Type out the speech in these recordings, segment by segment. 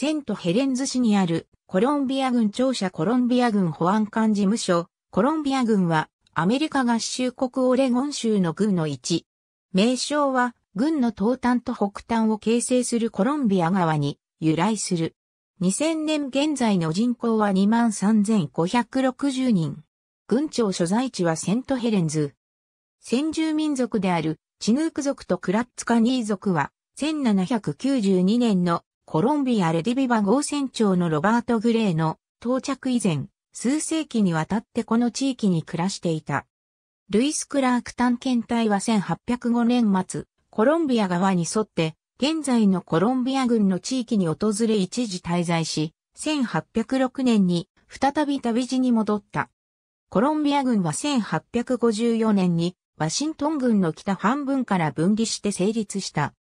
セントヘレンズ市にあるコロンビア軍庁舎コロンビア軍保安官事務所。コロンビア軍はアメリカ合衆国オレゴン州の軍の一。名称は軍の東端と北端を形成するコロンビア側に由来する。2000年現在の人口は23,560人。軍庁所在地はセントヘレンズ。先住民族であるチヌーク族とクラッツカニー族は1792年のコロンビア・レディビバ号船長のロバート・グレーの到着以前、数世紀にわたってこの地域に暮らしていた。ルイス・クラーク探検隊は1805年末、コロンビア側に沿って、現在のコロンビア軍の地域に訪れ一時滞在し、1806年に再び旅路に戻った。コロンビア軍は1854年にワシントン軍の北半分から分離して成立した。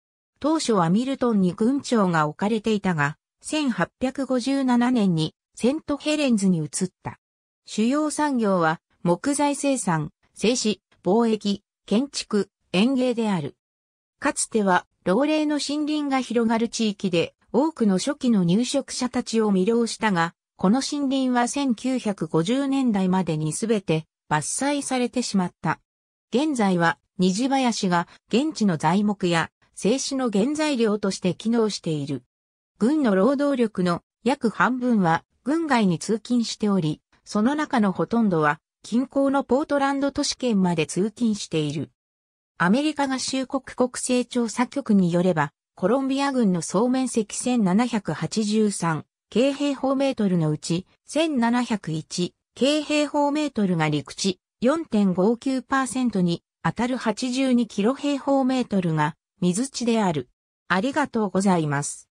当初はミルトンに軍長が置かれていたが、1857年にセントヘレンズに移った。主要産業は木材生産、製紙、貿易、建築、園芸である。かつては老齢の森林が広がる地域で多くの初期の入植者たちを魅了したが、この森林は1950年代までにすべて伐採されてしまった。現在は虹林が現地の材木や製紙の原材料として機能している。軍の労働力の約半分は軍外に通勤しており、その中のほとんどは近郊のポートランド都市圏まで通勤している。アメリカ合衆国国勢調査局によれば、コロンビア軍の総面積1783軽平方メートルのうち1701軽平方メートルが陸地4.59%に当たる82キロ平方メートルが水地である。ありがとうございます。